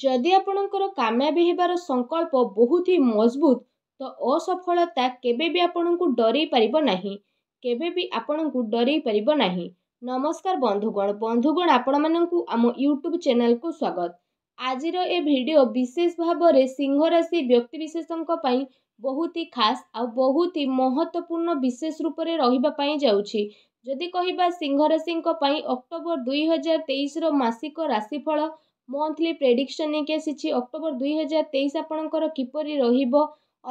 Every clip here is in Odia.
ଯଦି ଆପଣଙ୍କର କାମୟାବି ହେବାର ସଂକଳ୍ପ ବହୁତ ହି ମଜବୁତ ତ ଅସଫଳତା କେବେ ବି ଆପଣଙ୍କୁ ଡରେଇ ପାରିବ ନାହିଁ କେବେ ବି ଆପଣଙ୍କୁ ଡରେଇ ପାରିବ ନାହିଁ ନମସ୍କାର ବନ୍ଧୁଗଣ ବନ୍ଧୁଗଣ ଆପଣମାନଙ୍କୁ ଆମ ୟୁଟ୍ୟୁବ୍ ଚ୍ୟାନେଲକୁ ସ୍ୱାଗତ ଆଜିର ଏ ଭିଡ଼ିଓ ବିଶେଷ ଭାବରେ ସିଂହରାଶି ବ୍ୟକ୍ତିବିଶେଷଙ୍କ ପାଇଁ ବହୁତ ହି ଖାସ୍ ଆଉ ବହୁତ ହି ମହତ୍ୱପୂର୍ଣ୍ଣ ବିଶେଷ ରୂପରେ ରହିବା ପାଇଁ ଯାଉଛି ଯଦି କହିବା ସିଂହରାଶିଙ୍କ ପାଇଁ ଅକ୍ଟୋବର ଦୁଇହଜାର ତେଇଶର ମାସିକ ରାଶିଫଳ ମନ୍ଥଲି ପ୍ରେଡ଼ିକ୍ସନ୍ ନେଇକି ଆସିଛି ଅକ୍ଟୋବର ଦୁଇହଜାର ତେଇଶ ଆପଣଙ୍କର କିପରି ରହିବ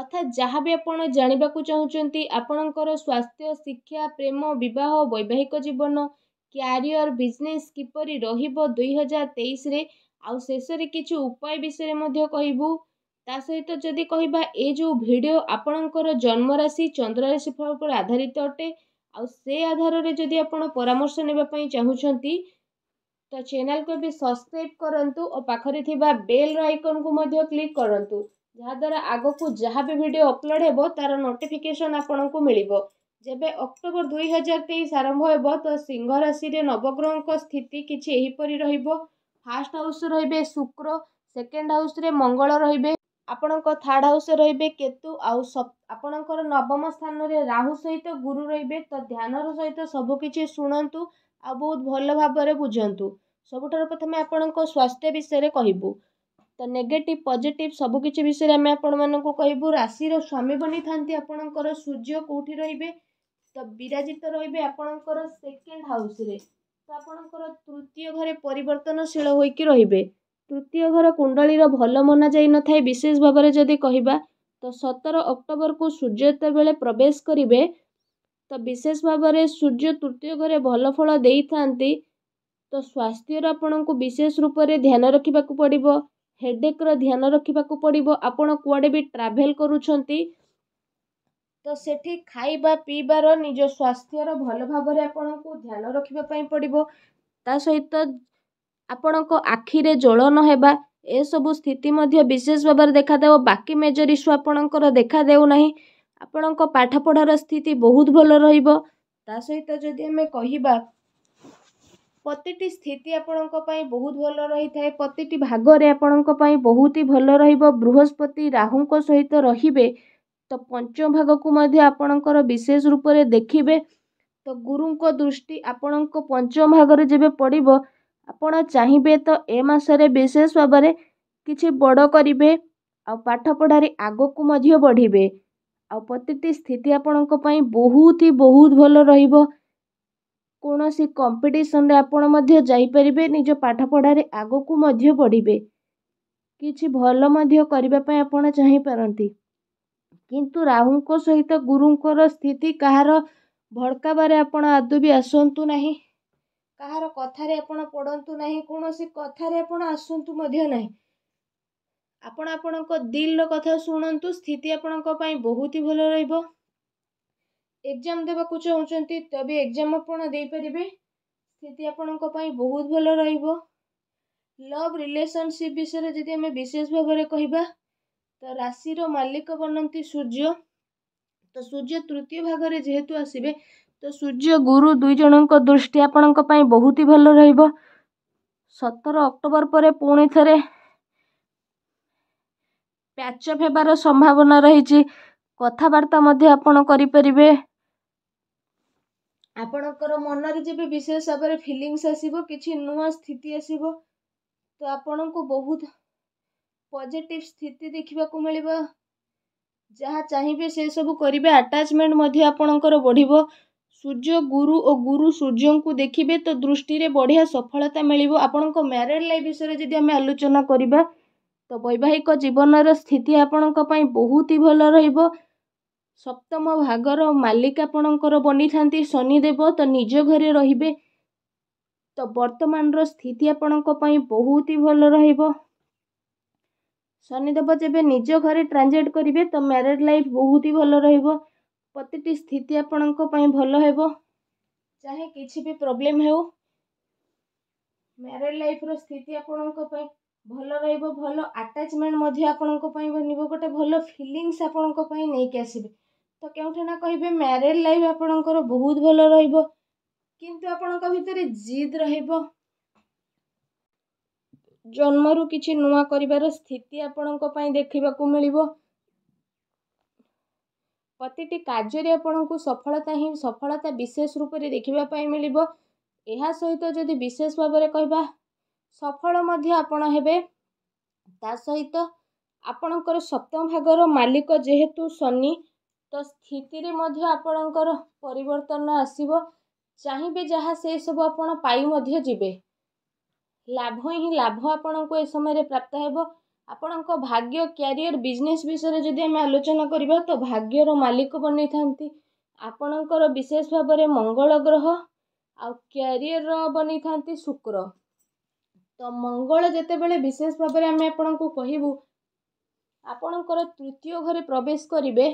ଅର୍ଥାତ୍ ଯାହା ବି ଆପଣ ଜାଣିବାକୁ ଚାହୁଁଛନ୍ତି ଆପଣଙ୍କର ସ୍ୱାସ୍ଥ୍ୟ ଶିକ୍ଷା ପ୍ରେମ ବିବାହ ବୈବାହିକ ଜୀବନ କ୍ୟାରିୟର ବିଜନେସ୍ କିପରି ରହିବ ଦୁଇହଜାର ତେଇଶରେ ଆଉ ଶେଷରେ କିଛି ଉପାୟ ବିଷୟରେ ମଧ୍ୟ କହିବୁ ତା ସହିତ ଯଦି କହିବା ଏ ଯେଉଁ ଭିଡ଼ିଓ ଆପଣଙ୍କର ଜନ୍ମରାଶି ଚନ୍ଦ୍ରରାଶି ଫଳ ଉପରେ ଆଧାରିତ ଅଟେ ଆଉ ସେ ଆଧାରରେ ଯଦି ଆପଣ ପରାମର୍ଶ ନେବା ପାଇଁ ଚାହୁଁଛନ୍ତି ତ ଚ୍ୟାନେଲକୁ ଏବେ ସବସ୍କ୍ରାଇବ୍ କରନ୍ତୁ ଓ ପାଖରେ ଥିବା ବେଲ୍ର ଆଇକନ୍କୁ ମଧ୍ୟ କ୍ଲିକ୍ କରନ୍ତୁ ଯାହାଦ୍ୱାରା ଆଗକୁ ଯାହା ବି ଭିଡ଼ିଓ ଅପଲୋଡ଼୍ ହେବ ତା'ର ନୋଟିଫିକେସନ୍ ଆପଣଙ୍କୁ ମିଳିବ ଯେବେ ଅକ୍ଟୋବର ଦୁଇ ହଜାର ତେଇଶ ଆରମ୍ଭ ହେବ ତ ସିଂହ ରାଶିରେ ନବଗ୍ରହଙ୍କ ସ୍ଥିତି କିଛି ଏହିପରି ରହିବ ଫାଷ୍ଟ ହାଉସ୍ ରହିବେ ଶୁକ୍ର ସେକେଣ୍ଡ ହାଉସରେ ମଙ୍ଗଳ ରହିବେ ଆପଣଙ୍କ ଥାର୍ଡ଼ ହାଉସ୍ରେ ରହିବେ କେତୁ ଆଉ ଆପଣଙ୍କର ନବମ ସ୍ଥାନରେ ରାହୁ ସହିତ ଗୁରୁ ରହିବେ ତ ଧ୍ୟାନର ସହିତ ସବୁକିଛି ଶୁଣନ୍ତୁ ଆଉ ବହୁତ ଭଲ ଭାବରେ ବୁଝନ୍ତୁ ସବୁଠାରୁ ପ୍ରଥମେ ଆପଣଙ୍କ ସ୍ୱାସ୍ଥ୍ୟ ବିଷୟରେ କହିବୁ ତ ନେଗେଟିଭ୍ ପଜିଟିଭ୍ ସବୁକିଛି ବିଷୟରେ ଆମେ ଆପଣମାନଙ୍କୁ କହିବୁ ରାଶିର ସ୍ୱାମୀ ବନିଥାନ୍ତି ଆପଣଙ୍କର ସୂର୍ଯ୍ୟ କେଉଁଠି ରହିବେ ତ ବିରାଜିତ ରହିବେ ଆପଣଙ୍କର ସେକେଣ୍ଡ ହାଉସ୍ରେ ତ ଆପଣଙ୍କର ତୃତୀୟ ଘରେ ପରିବର୍ତ୍ତନଶୀଳ ହୋଇକି ରହିବେ ତୃତୀୟ ଘର କୁଣ୍ଡଳୀର ଭଲ ମନାଯାଇନଥାଏ ବିଶେଷ ଭାବରେ ଯଦି କହିବା ତ ସତର ଅକ୍ଟୋବରକୁ ସୂର୍ଯ୍ୟ ଯେତେବେଳେ ପ୍ରବେଶ କରିବେ ତ ବିଶେଷ ଭାବରେ ସୂର୍ଯ୍ୟ ତୃତୀୟ ଘରେ ଭଲ ଫଳ ଦେଇଥାନ୍ତି ତ ସ୍ୱାସ୍ଥ୍ୟର ଆପଣଙ୍କୁ ବିଶେଷ ରୂପରେ ଧ୍ୟାନ ରଖିବାକୁ ପଡ଼ିବ ହେଡ଼େକ୍ର ଧ୍ୟାନ ରଖିବାକୁ ପଡ଼ିବ ଆପଣ କୁଆଡ଼େ ବି ଟ୍ରାଭେଲ୍ କରୁଛନ୍ତି ତ ସେଠି ଖାଇବା ପିଇବାର ନିଜ ସ୍ୱାସ୍ଥ୍ୟର ଭଲ ଭାବରେ ଆପଣଙ୍କୁ ଧ୍ୟାନ ରଖିବା ପାଇଁ ପଡ଼ିବ ତା ସହିତ ଆପଣଙ୍କ ଆଖିରେ ଜଳ ନହେବା ଏସବୁ ସ୍ଥିତି ମଧ୍ୟ ବିଶେଷ ଭାବରେ ଦେଖାଦେବ ବାକି ମେଜର ଇସ୍ୟୁ ଆପଣଙ୍କର ଦେଖାଦେଉନାହିଁ ଆପଣଙ୍କ ପାଠପଢ଼ାର ସ୍ଥିତି ବହୁତ ଭଲ ରହିବ ତା ସହିତ ଯଦି ଆମେ କହିବା ପ୍ରତିଟି ସ୍ଥିତି ଆପଣଙ୍କ ପାଇଁ ବହୁତ ଭଲ ରହିଥାଏ ପ୍ରତିଟି ଭାଗରେ ଆପଣଙ୍କ ପାଇଁ ବହୁତ ହି ଭଲ ରହିବ ବୃହସ୍ପତି ରାହୁଙ୍କ ସହିତ ରହିବେ ତ ପଞ୍ଚମ ଭାଗକୁ ମଧ୍ୟ ଆପଣଙ୍କର ବିଶେଷ ରୂପରେ ଦେଖିବେ ତ ଗୁରୁଙ୍କ ଦୃଷ୍ଟି ଆପଣଙ୍କ ପଞ୍ଚମ ଭାଗରେ ଯେବେ ପଡ଼ିବ ଆପଣ ଚାହିଁବେ ତ ଏ ମାସରେ ବିଶେଷ ଭାବରେ କିଛି ବଡ଼ କରିବେ ଆଉ ପାଠପଢ଼ାରେ ଆଗକୁ ମଧ୍ୟ ବଢ଼ିବେ ଆଉ ପ୍ରତିଟି ସ୍ଥିତି ଆପଣଙ୍କ ପାଇଁ ବହୁତ ହି ବହୁତ ଭଲ ରହିବ କୌଣସି କମ୍ପିଟିସନରେ ଆପଣ ମଧ୍ୟ ଯାଇପାରିବେ ନିଜ ପାଠପଢ଼ାରେ ଆଗକୁ ମଧ୍ୟ ବଢ଼ିବେ କିଛି ଭଲ ମଧ୍ୟ କରିବା ପାଇଁ ଆପଣ ଚାହିଁପାରନ୍ତି କିନ୍ତୁ ରାହୁଙ୍କ ସହିତ ଗୁରୁଙ୍କର ସ୍ଥିତି କାହାର ଭଡ଼କାବାରେ ଆପଣ ଆଦୌ ବି ଆସନ୍ତୁ ନାହିଁ କାହାର କଥାରେ ଆପଣ ପଡ଼ନ୍ତୁ ନାହିଁ କୌଣସି କଥାରେ ଆପଣ ଆସନ୍ତୁ ମଧ୍ୟ ନାହିଁ ଆପଣ ଆପଣଙ୍କ ଦିଲ୍ର କଥା ଶୁଣନ୍ତୁ ସ୍ଥିତି ଆପଣଙ୍କ ପାଇଁ ବହୁତ ହି ଭଲ ରହିବ ଏକ୍ଜାମ୍ ଦେବାକୁ ଚାହୁଁଛନ୍ତି ତେବେ ଏକ୍ଜାମ୍ ଆପଣ ଦେଇପାରିବେ ସ୍ଥିତି ଆପଣଙ୍କ ପାଇଁ ବହୁତ ଭଲ ରହିବ ଲଭ୍ ରିଲେସନସିପ୍ ବିଷୟରେ ଯଦି ଆମେ ବିଶେଷ ଭାବରେ କହିବା ତ ରାଶିର ମାଲିକ ବନନ୍ତି ସୂର୍ଯ୍ୟ ତ ସୂର୍ଯ୍ୟ ତୃତୀୟ ଭାଗରେ ଯେହେତୁ ଆସିବେ ତ ସୂର୍ଯ୍ୟ ଗୁରୁ ଦୁଇ ଜଣଙ୍କ ଦୃଷ୍ଟି ଆପଣଙ୍କ ପାଇଁ ବହୁତ ହି ଭଲ ରହିବ ସତର ଅକ୍ଟୋବର ପରେ ପୁଣି ଥରେ ଅଫ୍ ହେବାର ସମ୍ଭାବନା ରହିଛି କଥାବାର୍ତ୍ତା ମଧ୍ୟ ଆପଣ କରିପାରିବେ ଆପଣଙ୍କର ମନରେ ଯେବେ ବିଶେଷ ଭାବରେ ଫିଲିଙ୍ଗସ୍ ଆସିବ କିଛି ନୂଆ ସ୍ଥିତି ଆସିବ ତ ଆପଣଙ୍କୁ ବହୁତ ପଜିଟିଭ୍ ସ୍ଥିତି ଦେଖିବାକୁ ମିଳିବ ଯାହା ଚାହିଁବେ ସେସବୁ କରିବେ ଆଟାଚମେଣ୍ଟ ମଧ୍ୟ ଆପଣଙ୍କର ବଢ଼ିବ ସୂର୍ଯ୍ୟ ଗୁରୁ ଓ ଗୁରୁ ସୂର୍ଯ୍ୟଙ୍କୁ ଦେଖିବେ ତ ଦୃଷ୍ଟିରେ ବଢ଼ିଆ ସଫଳତା ମିଳିବ ଆପଣଙ୍କ ମ୍ୟାରେଜ୍ ଲାଇଫ୍ ବିଷୟରେ ଯଦି ଆମେ ଆଲୋଚନା କରିବା ତ ବୈବାହିକ ଜୀବନର ସ୍ଥିତି ଆପଣଙ୍କ ପାଇଁ ବହୁତ ହି ଭଲ ରହିବ ସପ୍ତମ ଭାଗର ମାଲିକ ଆପଣଙ୍କର ବନିଥାନ୍ତି ଶନିଦେବ ତ ନିଜ ଘରେ ରହିବେ ତ ବର୍ତ୍ତମାନର ସ୍ଥିତି ଆପଣଙ୍କ ପାଇଁ ବହୁତ ହି ଭଲ ରହିବ ଶନିଦେବ ଯେବେ ନିଜ ଘରେ ଟ୍ରାଞ୍ଜେକ୍ଟ କରିବେ ତ ମ୍ୟାରେଡ଼୍ ଲାଇଫ୍ ବହୁତ ହି ଭଲ ରହିବ ପ୍ରତିଟି ସ୍ଥିତି ଆପଣଙ୍କ ପାଇଁ ଭଲ ହେବ ଚାହେଁ କିଛି ବି ପ୍ରୋବ୍ଲେମ୍ ହେଉ ମ୍ୟାରେଡ଼୍ ଲାଇଫ୍ର ସ୍ଥିତି ଆପଣଙ୍କ ପାଇଁ ଭଲ ରହିବ ଭଲ ଆଟାଚମେଣ୍ଟ ମଧ୍ୟ ଆପଣଙ୍କ ପାଇଁ ବନିବ ଗୋଟେ ଭଲ ଫିଲିଙ୍ଗସ୍ ଆପଣଙ୍କ ପାଇଁ ନେଇକି ଆସିବେ ତ କେଉଁଠି ନା କହିବେ ମ୍ୟାରେଜ୍ ଲାଇଫ୍ ଆପଣଙ୍କର ବହୁତ ଭଲ ରହିବ କିନ୍ତୁ ଆପଣଙ୍କ ଭିତରେ ଜିଦ୍ ରହିବ ଜନ୍ମରୁ କିଛି ନୂଆ କରିବାର ସ୍ଥିତି ଆପଣଙ୍କ ପାଇଁ ଦେଖିବାକୁ ମିଳିବ ପ୍ରତିଟି କାର୍ଯ୍ୟରେ ଆପଣଙ୍କୁ ସଫଳତା ହିଁ ସଫଳତା ବିଶେଷ ରୂପରେ ଦେଖିବା ପାଇଁ ମିଳିବ ଏହା ସହିତ ଯଦି ବିଶେଷ ଭାବରେ କହିବା ସଫଳ ମଧ୍ୟ ଆପଣ ହେବେ ତା ସହିତ ଆପଣଙ୍କର ସପ୍ତମ ଭାଗର ମାଲିକ ଯେହେତୁ ଶନି ତ ସ୍ଥିତିରେ ମଧ୍ୟ ଆପଣଙ୍କର ପରିବର୍ତ୍ତନ ଆସିବ ଚାହିଁବେ ଯାହା ସେସବୁ ଆପଣ ପାଇ ମଧ୍ୟ ଯିବେ ଲାଭ ହିଁ ଲାଭ ଆପଣଙ୍କୁ ଏ ସମୟରେ ପ୍ରାପ୍ତ ହେବ ଆପଣଙ୍କ ଭାଗ୍ୟ କ୍ୟାରିୟର ବିଜନେସ୍ ବିଷୟରେ ଯଦି ଆମେ ଆଲୋଚନା କରିବା ତ ଭାଗ୍ୟର ମାଲିକ ବନେଇଥାନ୍ତି ଆପଣଙ୍କର ବିଶେଷ ଭାବରେ ମଙ୍ଗଳ ଗ୍ରହ ଆଉ କ୍ୟାରିୟର ବନେଇଥାନ୍ତି ଶୁକ୍ର ତ ମଙ୍ଗଳ ଯେତେବେଳେ ବିଶେଷ ଭାବରେ ଆମେ ଆପଣଙ୍କୁ କହିବୁ ଆପଣଙ୍କର ତୃତୀୟ ଘରେ ପ୍ରବେଶ କରିବେ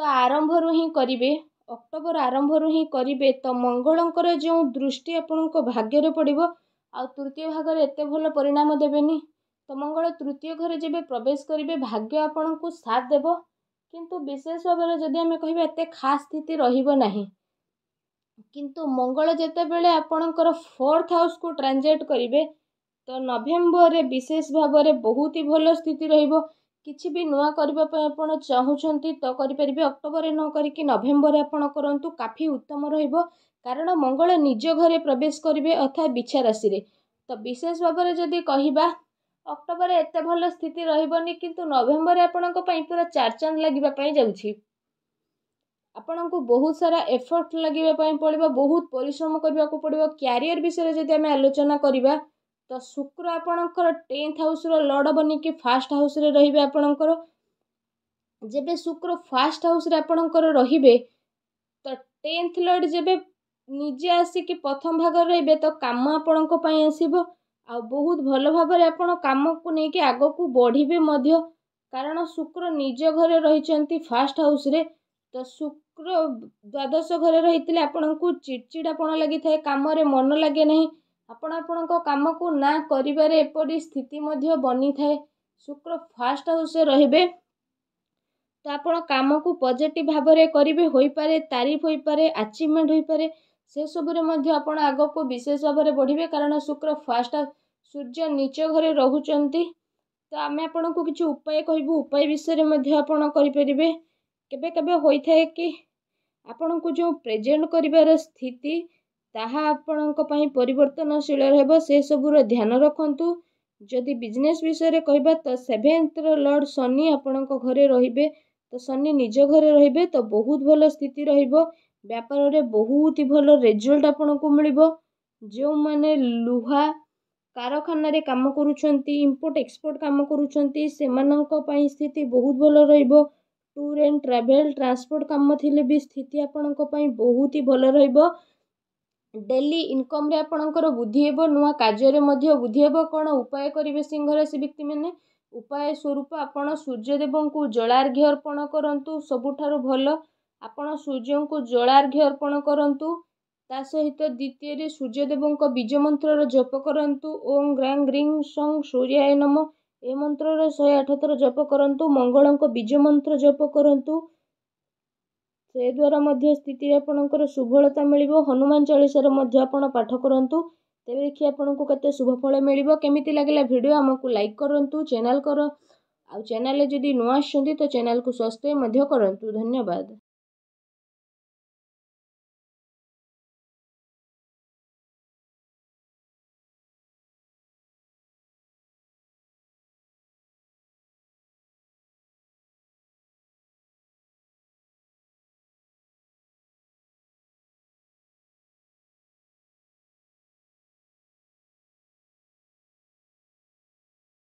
ତ ଆରମ୍ଭରୁ ହିଁ କରିବେ ଅକ୍ଟୋବର ଆରମ୍ଭରୁ ହିଁ କରିବେ ତ ମଙ୍ଗଳଙ୍କର ଯେଉଁ ଦୃଷ୍ଟି ଆପଣଙ୍କ ଭାଗ୍ୟରେ ପଡ଼ିବ ଆଉ ତୃତୀୟ ଭାଗରେ ଏତେ ଭଲ ପରିଣାମ ଦେବେନି ତ ମଙ୍ଗଳ ତୃତୀୟ ଘରେ ଯେବେ ପ୍ରବେଶ କରିବେ ଭାଗ୍ୟ ଆପଣଙ୍କୁ ସାଥ୍ ଦେବ କିନ୍ତୁ ବିଶେଷ ଭାବରେ ଯଦି ଆମେ କହିବା ଏତେ ଖାସ୍ ସ୍ଥିତି ରହିବ ନାହିଁ କିନ୍ତୁ ମଙ୍ଗଳ ଯେତେବେଳେ ଆପଣଙ୍କର ଫୋର୍ଥ ହାଉସ୍କୁ ଟ୍ରାଞ୍ଜାକ୍ଟ କରିବେ ତ ନଭେମ୍ବରରେ ବିଶେଷ ଭାବରେ ବହୁତ ହି ଭଲ ସ୍ଥିତି ରହିବ କିଛି ବି ନୂଆ କରିବା ପାଇଁ ଆପଣ ଚାହୁଁଛନ୍ତି ତ କରିପାରିବେ ଅକ୍ଟୋବରରେ ନ କରିକି ନଭେମ୍ବରରେ ଆପଣ କରନ୍ତୁ କାଫି ଉତ୍ତମ ରହିବ କାରଣ ମଙ୍ଗଳ ନିଜ ଘରେ ପ୍ରବେଶ କରିବେ ଅର୍ଥାତ୍ ବିଛା ରାଶିରେ ତ ବିଶେଷ ଭାବରେ ଯଦି କହିବା ଅକ୍ଟୋବରରେ ଏତେ ଭଲ ସ୍ଥିତି ରହିବନି କିନ୍ତୁ ନଭେମ୍ବରରେ ଆପଣଙ୍କ ପାଇଁ ପୁରା ଚାର ଚାନ୍ଦ ଲାଗିବା ପାଇଁ ଯାଉଛି ଆପଣଙ୍କୁ ବହୁତ ସାରା ଏଫର୍ଟ ଲାଗିବା ପାଇଁ ପଡ଼ିବ ବହୁତ ପରିଶ୍ରମ କରିବାକୁ ପଡ଼ିବ କ୍ୟାରିୟର୍ ବିଷୟରେ ଯଦି ଆମେ ଆଲୋଚନା କରିବା ତ ଶୁକ୍ର ଆପଣଙ୍କର ଟେନ୍ଥ ହାଉସ୍ର ଲର୍ଡ଼ ବନିକି ଫାଷ୍ଟ ହାଉସ୍ରେ ରହିବେ ଆପଣଙ୍କର ଯେବେ ଶୁକ୍ର ଫାଷ୍ଟ ହାଉସ୍ରେ ଆପଣଙ୍କର ରହିବେ ତ ଟେନ୍ଥ ଲର୍ଡ଼ ଯେବେ ନିଜେ ଆସିକି ପ୍ରଥମ ଭାଗରେ ରହିବେ ତ କାମ ଆପଣଙ୍କ ପାଇଁ ଆସିବ ଆଉ ବହୁତ ଭଲ ଭାବରେ ଆପଣ କାମକୁ ନେଇକି ଆଗକୁ ବଢ଼ିବେ ମଧ୍ୟ କାରଣ ଶୁକ୍ର ନିଜ ଘରେ ରହିଛନ୍ତି ଫାଷ୍ଟ ହାଉସ୍ରେ ତ ଶୁକ୍ର ଦ୍ୱାଦଶ ଘରେ ରହିଥିଲେ ଆପଣଙ୍କୁ ଚିଡ଼ଚିଡ଼ାପଣ ଲାଗିଥାଏ କାମରେ ମନ ଲାଗେ ନାହିଁ ଆପଣ ଆପଣଙ୍କ କାମକୁ ନା କରିବାରେ ଏପରି ସ୍ଥିତି ମଧ୍ୟ ବନିଥାଏ ଶୁକ୍ର ଫାଷ୍ଟ ହାଉସରେ ରହିବେ ତ ଆପଣ କାମକୁ ପଜିଟିଭ୍ ଭାବରେ କରିବେ ହୋଇପାରେ ତାରିଫ ହୋଇପାରେ ଆଚିଭମେଣ୍ଟ ହୋଇପାରେ ସେସବୁରେ ମଧ୍ୟ ଆପଣ ଆଗକୁ ବିଶେଷ ଭାବରେ ବଢ଼ିବେ କାରଣ ଶୁକ୍ର ଫାଷ୍ଟ ସୂର୍ଯ୍ୟ ନିଜ ଘରେ ରହୁଛନ୍ତି ତ ଆମେ ଆପଣଙ୍କୁ କିଛି ଉପାୟ କହିବୁ ଉପାୟ ବିଷୟରେ ମଧ୍ୟ ଆପଣ କରିପାରିବେ କେବେ କେବେ ହୋଇଥାଏ କି ଆପଣଙ୍କୁ ଯେଉଁ ପ୍ରେଜେଣ୍ଟ କରିବାର ସ୍ଥିତି ତାହା ଆପଣଙ୍କ ପାଇଁ ପରିବର୍ତ୍ତନଶୀଳ ହେବ ସେସବୁର ଧ୍ୟାନ ରଖନ୍ତୁ ଯଦି ବିଜନେସ୍ ବିଷୟରେ କହିବା ତ ସେଭେନ୍ଥର ଲର୍ଡ଼ ଶନି ଆପଣଙ୍କ ଘରେ ରହିବେ ତ ଶନି ନିଜ ଘରେ ରହିବେ ତ ବହୁତ ଭଲ ସ୍ଥିତି ରହିବ ବ୍ୟାପାରରେ ବହୁତ ଭଲ ରେଜଲ୍ଟ ଆପଣଙ୍କୁ ମିଳିବ ଯେଉଁମାନେ ଲୁହା କାରଖାନାରେ କାମ କରୁଛନ୍ତି ଇମ୍ପୋର୍ଟ ଏକ୍ସପୋର୍ଟ କାମ କରୁଛନ୍ତି ସେମାନଙ୍କ ପାଇଁ ସ୍ଥିତି ବହୁତ ଭଲ ରହିବ ଟୁର୍ ଆଣ୍ଡ ଟ୍ରାଭେଲ୍ ଟ୍ରାନ୍ସପୋର୍ଟ କାମ ଥିଲେ ବି ସ୍ଥିତି ଆପଣଙ୍କ ପାଇଁ ବହୁତ ହି ଭଲ ରହିବ ଡେଲି ଇନକମ୍ରେ ଆପଣଙ୍କର ବୃଦ୍ଧି ହେବ ନୂଆ କାର୍ଯ୍ୟରେ ମଧ୍ୟ ବୃଦ୍ଧି ହେବ କ'ଣ ଉପାୟ କରିବେ ସିଂହରାଶି ବ୍ୟକ୍ତିମାନେ ଉପାୟ ସ୍ୱରୂପ ଆପଣ ସୂର୍ଯ୍ୟଦେବଙ୍କୁ ଜଳାର୍ଘ୍ୟ ଅର୍ପଣ କରନ୍ତୁ ସବୁଠାରୁ ଭଲ ଆପଣ ସୂର୍ଯ୍ୟଙ୍କୁ ଜଳାର୍ଘ୍ୟ ଅର୍ପଣ କରନ୍ତୁ ତା ସହିତ ଦ୍ୱିତୀୟରେ ସୂର୍ଯ୍ୟଦେବଙ୍କ ବୀଜ ମନ୍ତ୍ରର ଜପ କରନ୍ତୁ ଓଂ ଗ୍ରାଂ ଗ୍ରୀଂ ସଂ ସୂର୍ଯ୍ୟାୟ ନମ ଏ ମନ୍ତ୍ରର ଶହେ ଆଠ ଥର ଜପ କରନ୍ତୁ ମଙ୍ଗଳଙ୍କ ବୀଜ ମନ୍ତ୍ର ଜପ କରନ୍ତୁ ସେ ଦ୍ୱାରା ମଧ୍ୟ ସ୍ଥିତିରେ ଆପଣଙ୍କର ଶୁଭଳତା ମିଳିବ ହନୁମାନ ଚାଳିଶାର ମଧ୍ୟ ଆପଣ ପାଠ କରନ୍ତୁ ତେବେ ଦେଖି ଆପଣଙ୍କୁ କେତେ ଶୁଭଫଳ ମିଳିବ କେମିତି ଲାଗିଲା ଭିଡ଼ିଓ ଆମକୁ ଲାଇକ୍ କରନ୍ତୁ ଚ୍ୟାନେଲ୍ କର ଆଉ ଚ୍ୟାନେଲ୍ରେ ଯଦି ନୂଆ ଆସିଛନ୍ତି ତ ଚ୍ୟାନେଲ୍କୁ ସବସ୍କ୍ରାଇବ୍ ମଧ୍ୟ କରନ୍ତୁ ଧନ୍ୟବାଦ